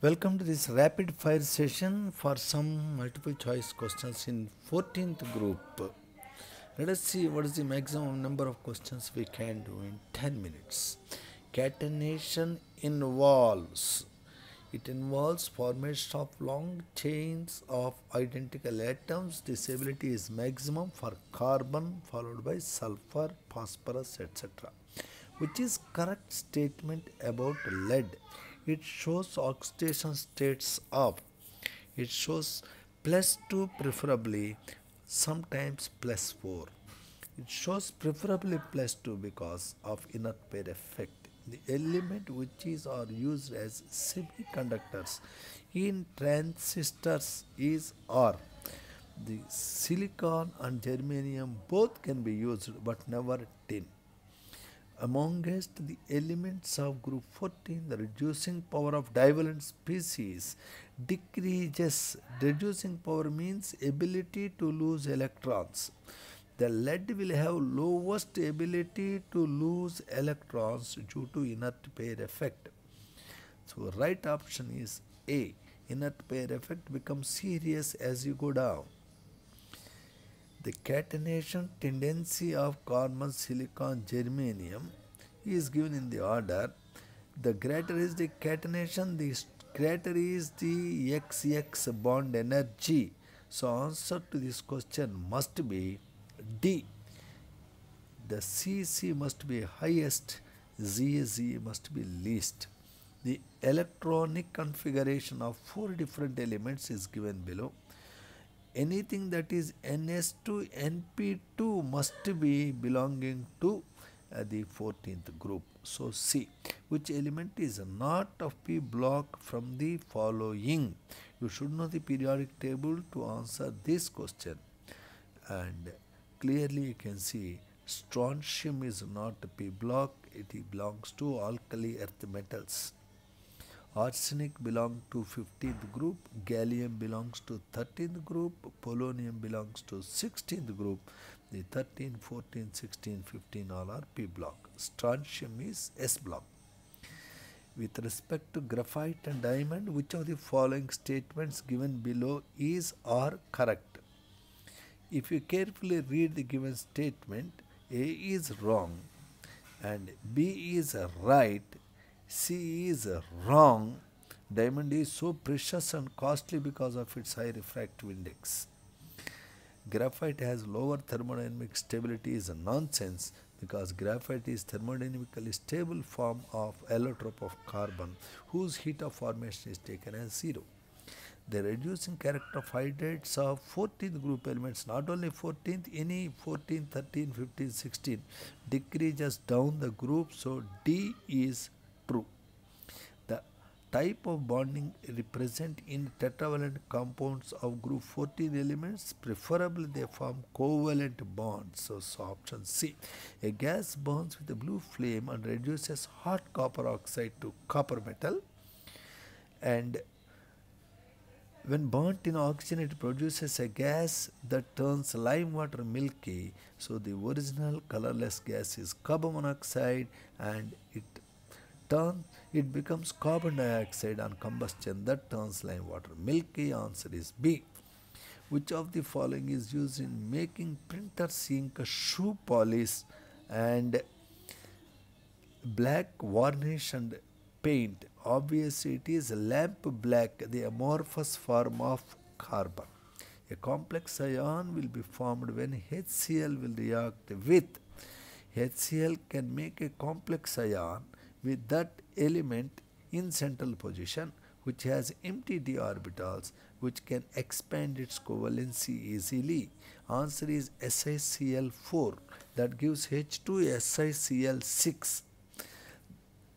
Welcome to this rapid fire session for some multiple choice questions in 14th group. Let us see what is the maximum number of questions we can do in 10 minutes. Catenation involves it involves formation of long chains of identical atoms. Disability is maximum for carbon followed by sulfur, phosphorus etc. Which is correct statement about lead? it shows oxidation states of it shows plus 2 preferably sometimes plus 4 it shows preferably plus 2 because of inert pair effect the element which is are used as semiconductors in transistors is or the silicon and germanium both can be used but never amongst the elements of group 14 the reducing power of divalent species decreases reducing power means ability to lose electrons the lead will have lowest ability to lose electrons due to inert pair effect so right option is a inert pair effect becomes serious as you go down the catenation tendency of carbon silicon germanium is given in the order. The greater is the catenation, the greater is the XX bond energy. So answer to this question must be D. The CC must be highest, ZZ must be least. The electronic configuration of four different elements is given below anything that is NS to NP2 must be belonging to uh, the 14th group. So C, which element is not of P block from the following? You should know the periodic table to answer this question. And clearly you can see strontium is not P block, it belongs to alkali earth metals. Arsenic belongs to 15th group, gallium belongs to 13th group, polonium belongs to 16th group. The 13, 14, 16, 15 all are P block. Strontium is S block. With respect to graphite and diamond, which of the following statements given below is or correct? If you carefully read the given statement, A is wrong and B is right C is wrong, diamond is so precious and costly because of its high refractive index. Graphite has lower thermodynamic stability is nonsense because graphite is thermodynamically stable form of allotrope of carbon whose heat of formation is taken as zero. The reducing character of hydrates of 14th group elements, not only 14th, any 14, 13, 15, 16 decreases down the group. So D is True. The type of bonding represent in tetravalent compounds of group 14 elements, preferably they form covalent bonds. So, so option C. A gas burns with a blue flame and reduces hot copper oxide to copper metal and when burnt in oxygen it produces a gas that turns lime water milky so the original colorless gas is carbon monoxide and it turn, it becomes carbon dioxide on combustion that turns lime water. Milky answer is B. Which of the following is used in making printers ink shoe polish and black varnish and paint? Obviously, it is lamp black, the amorphous form of carbon. A complex ion will be formed when HCl will react with. HCl can make a complex ion with that element in central position which has empty d orbitals which can expand its covalency easily. Answer is SiCl4 that gives H2SiCl6.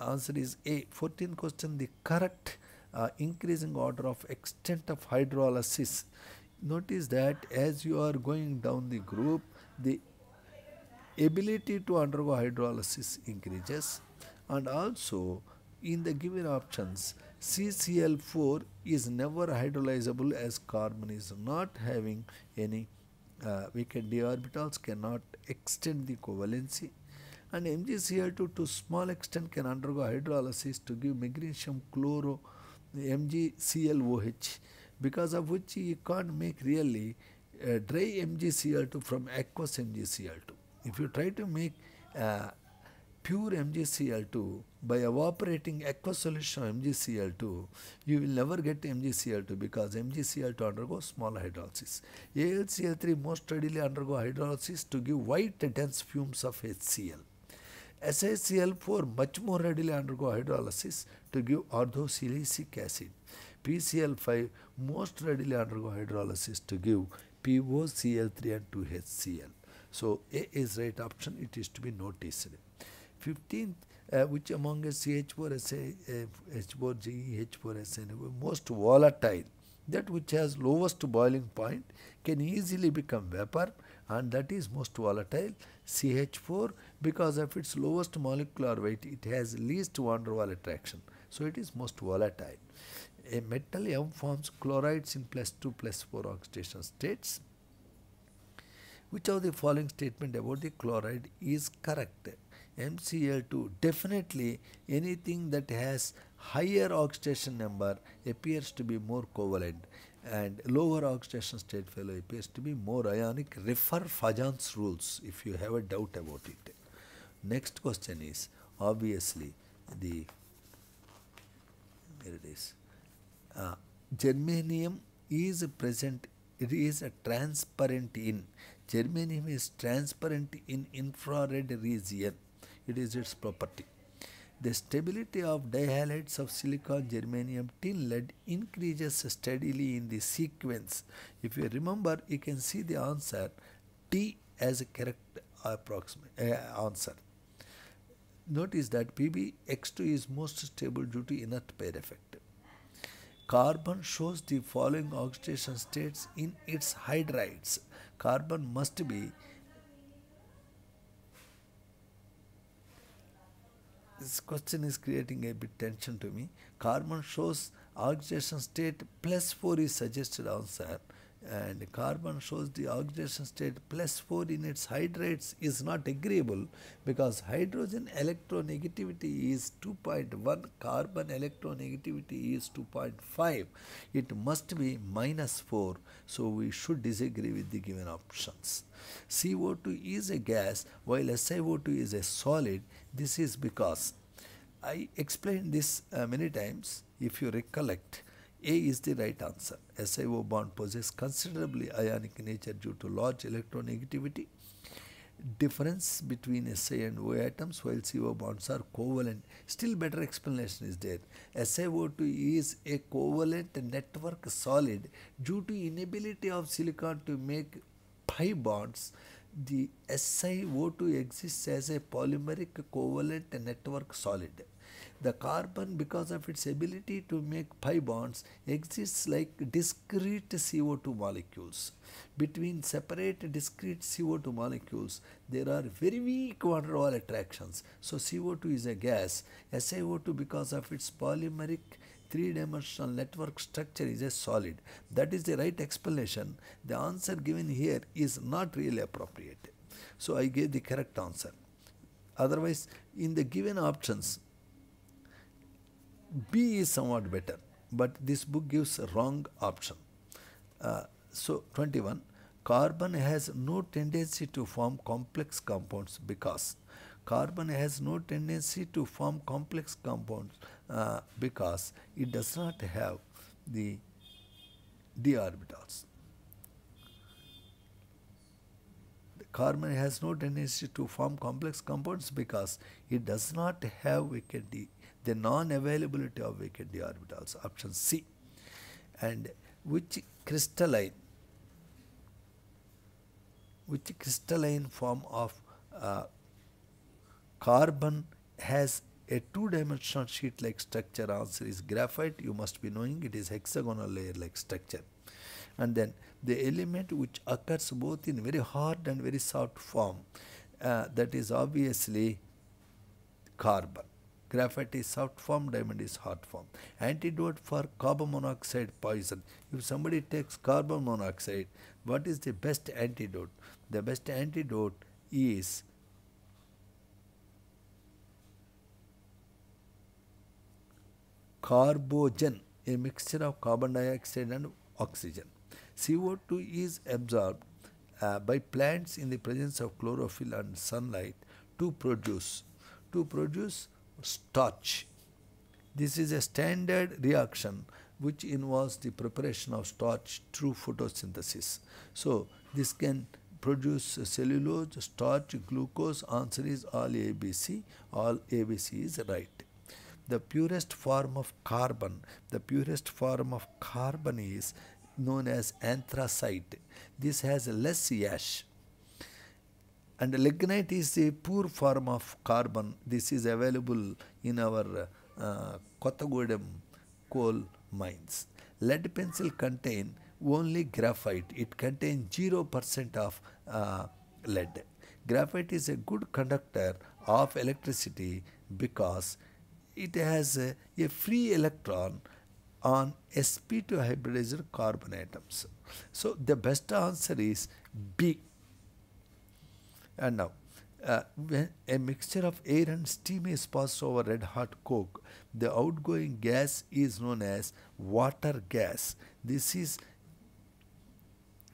Answer is A. 14 question the correct uh, increasing order of extent of hydrolysis. Notice that as you are going down the group the ability to undergo hydrolysis increases and also in the given options CCl4 is never hydrolyzable as carbon is not having any uh, weakened d orbitals cannot extend the covalency and MgCl2 to small extent can undergo hydrolysis to give magnesium chloro MgClOH because of which you can't make really uh, dry MgCl2 from aqueous MgCl2. If you try to make uh, pure MgCl2 by evaporating aqueous solution of MgCl2 you will never get MgCl2 because MgCl2 undergoes small hydrolysis. AlCl3 most readily undergo hydrolysis to give white dense fumes of HCl. SiCl4 much more readily undergo hydrolysis to give orthosilicic acid. PCl5 most readily undergo hydrolysis to give POCl3 and 2HCl. So A is right option, it is to be noticed. 15th, uh, which among CH4SA, H4GE, H4SN, most volatile. That which has lowest boiling point can easily become vapor and that is most volatile. CH4 because of its lowest molecular weight, it has least van der Waals attraction. So it is most volatile. A metal M forms chlorides in plus 2 plus 4 oxidation states. Which of the following statement about the chloride is correct? MCl2 definitely anything that has higher oxidation number appears to be more covalent and lower oxidation state fellow appears to be more ionic refer Fajan's rules if you have a doubt about it. Next question is obviously the here it is uh, germanium is present it is a transparent in germanium is transparent in infrared region it is its property. The stability of dihalides of silicon, germanium, tin, lead increases steadily in the sequence. If you remember, you can see the answer T as a correct approximate uh, answer. Notice that PbX2 is most stable due to inert pair effect. Carbon shows the following oxidation states in its hydrides. Carbon must be this question is creating a bit tension to me. Karman shows oxidation state plus 4 is suggested answer and carbon shows the oxidation state plus 4 in its hydrates is not agreeable because hydrogen electronegativity is 2.1 carbon electronegativity is 2.5 it must be minus 4 so we should disagree with the given options CO2 is a gas while SiO2 is a solid this is because I explained this uh, many times if you recollect a is the right answer. SiO bond possess considerably ionic nature due to large electronegativity difference between SA and O atoms while CO bonds are covalent. Still better explanation is there. SiO2 is a covalent network solid due to inability of silicon to make pi bonds. The SiO2 exists as a polymeric covalent network solid. The carbon, because of its ability to make pi bonds, exists like discrete CO2 molecules. Between separate discrete CO2 molecules, there are very weak water wall attractions. So CO2 is a gas. SiO2, because of its polymeric three-dimensional network structure is a solid. That is the right explanation. The answer given here is not really appropriate. So I gave the correct answer. Otherwise, in the given options, B is somewhat better, but this book gives a wrong option. Uh, so 21, carbon has no tendency to form complex compounds because carbon has no tendency to form complex compounds uh, because it does not have the d orbitals. The carbon has no tendency to form complex compounds because it does not have vacant d the non-availability of vacant D orbitals, option C. And which crystalline, which crystalline form of uh, carbon has a two-dimensional sheet-like structure answer is graphite. You must be knowing it is hexagonal layer-like structure. And then the element which occurs both in very hard and very soft form, uh, that is obviously carbon. Graphite is soft form, diamond is hard form. Antidote for carbon monoxide poison. If somebody takes carbon monoxide, what is the best antidote? The best antidote is carbogen, a mixture of carbon dioxide and oxygen. CO2 is absorbed uh, by plants in the presence of chlorophyll and sunlight to produce to produce starch. This is a standard reaction which involves the preparation of starch through photosynthesis. So, this can produce cellulose, starch, glucose, answer is all ABC, all ABC is right. The purest form of carbon, the purest form of carbon is known as anthracite. This has less ash and lignite is a poor form of carbon. This is available in our uh, coal mines. Lead pencil contain only graphite. It contains 0% of uh, lead. Graphite is a good conductor of electricity because it has a, a free electron on sp2 hybridized carbon atoms. So the best answer is B. And uh, now, uh, when a mixture of air and steam is passed over red hot coke, the outgoing gas is known as water gas. This is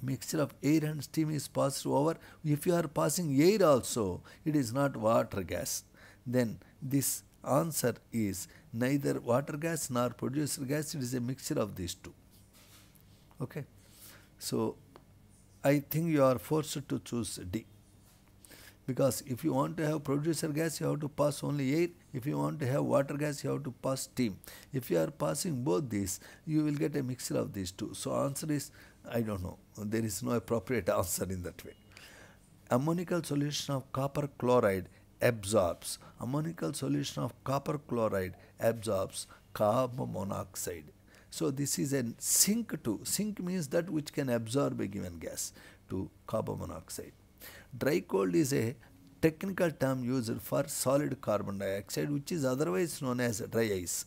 mixture of air and steam is passed over. If you are passing air also, it is not water gas. Then this answer is neither water gas nor producer gas. It is a mixture of these two. Okay. So, I think you are forced to choose D because if you want to have producer gas you have to pass only air if you want to have water gas you have to pass steam if you are passing both these you will get a mixture of these two so answer is i don't know there is no appropriate answer in that way ammonical solution of copper chloride absorbs ammonical solution of copper chloride absorbs carbon monoxide so this is a sink to sink means that which can absorb a given gas to carbon monoxide Dry cold is a technical term used for solid carbon dioxide, which is otherwise known as dry ice.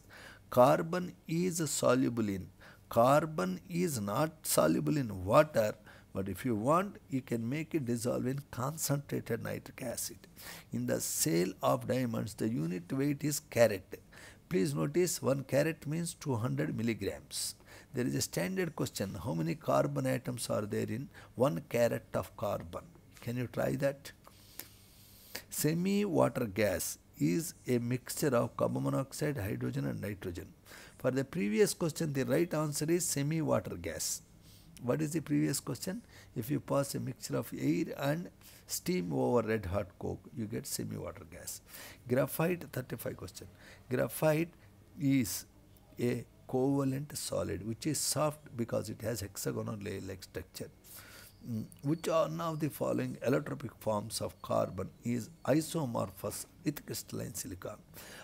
Carbon is soluble in. Carbon is not soluble in water, but if you want, you can make it dissolve in concentrated nitric acid. In the sale of diamonds, the unit weight is carat. Please notice 1 carat means 200 milligrams. There is a standard question, how many carbon atoms are there in 1 carat of carbon? Can you try that? Semi-water gas is a mixture of carbon monoxide, hydrogen and nitrogen. For the previous question, the right answer is semi-water gas. What is the previous question? If you pass a mixture of air and steam over red hot coke, you get semi-water gas. Graphite, 35 question. Graphite is a covalent solid which is soft because it has hexagonal layer-like structure. Mm. which are now the following allotropic forms of carbon is isomorphous with crystalline silicon.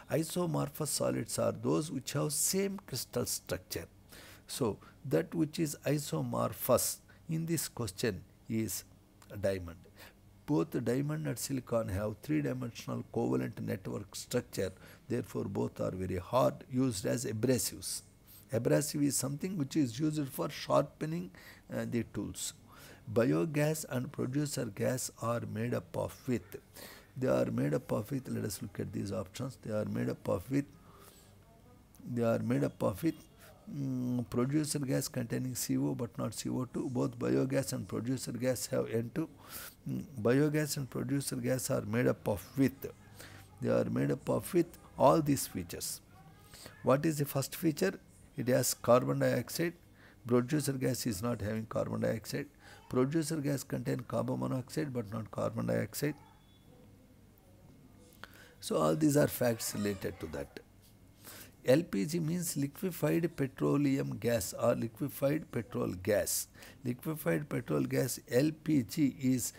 Isomorphous solids are those which have same crystal structure. So that which is isomorphous in this question is diamond. Both diamond and silicon have three-dimensional covalent network structure. Therefore, both are very hard, used as abrasives. Abrasive is something which is used for sharpening uh, the tools. Biogas and producer gas are made up of with. They are made up of with, let us look at these options. They are made up of with, they are made up of with um, producer gas containing CO but not CO2. Both biogas and producer gas have N2. Um, mm, biogas and producer gas are made up of with. They are made up of with all these features. What is the first feature? It has carbon dioxide. Producer gas is not having carbon dioxide. Producer gas contain carbon monoxide but not carbon dioxide. So all these are facts related to that. LPG means liquefied petroleum gas or liquefied petrol gas. Liquefied petrol gas LPG is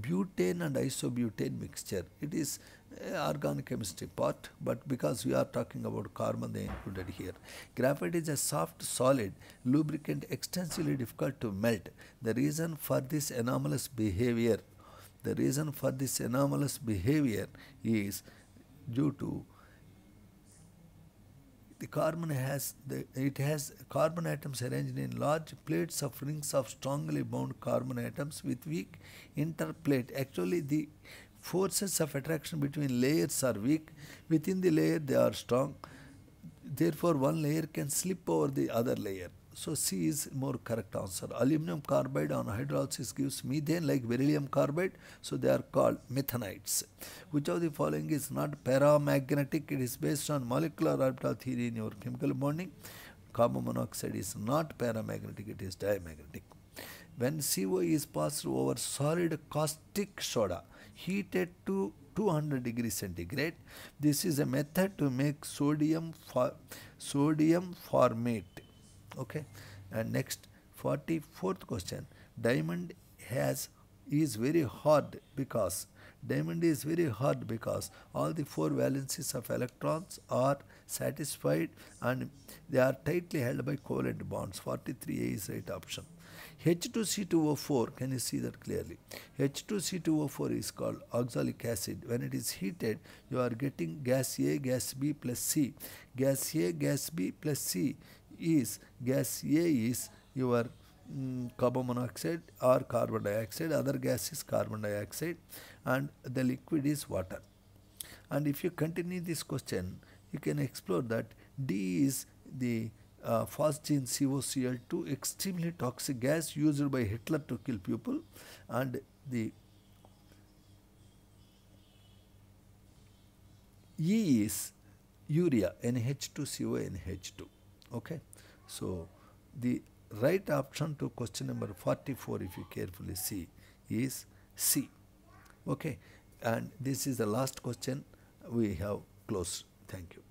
butane and isobutane mixture. It is Eh, organic chemistry part, but because we are talking about carbon, they included here. Graphite is a soft solid lubricant extensively difficult to melt. The reason for this anomalous behavior, the reason for this anomalous behavior is due to the carbon has the, it has carbon atoms arranged in large plates of rings of strongly bound carbon atoms with weak interplate. Actually, the forces of attraction between layers are weak, within the layer they are strong, therefore one layer can slip over the other layer. So C is more correct answer. Aluminum carbide on hydrolysis gives methane like beryllium carbide, so they are called methanites. Which of the following is not paramagnetic? It is based on molecular orbital theory in your chemical bonding. Carbon monoxide is not paramagnetic, it is diamagnetic. When CO is passed over solid caustic soda, heated to 200 degrees centigrade. This is a method to make sodium for sodium formate. Okay, and next 44th question. Diamond has is very hard because Diamond is very hard because all the four valencies of electrons are satisfied and they are tightly held by covalent bonds. 43A is right option. H2C2O4, can you see that clearly? H2C2O4 is called oxalic acid. When it is heated, you are getting gas A, gas B plus C. Gas A, gas B plus C is, gas A is your Mm, carbon monoxide or carbon dioxide other gas is carbon dioxide and the liquid is water and if you continue this question you can explore that D is the uh, phosgene COCl2 extremely toxic gas used by Hitler to kill people and the E is urea NH2CO NH2 okay so the right option to question number 44 if you carefully see is C. Okay, and this is the last question we have closed. Thank you.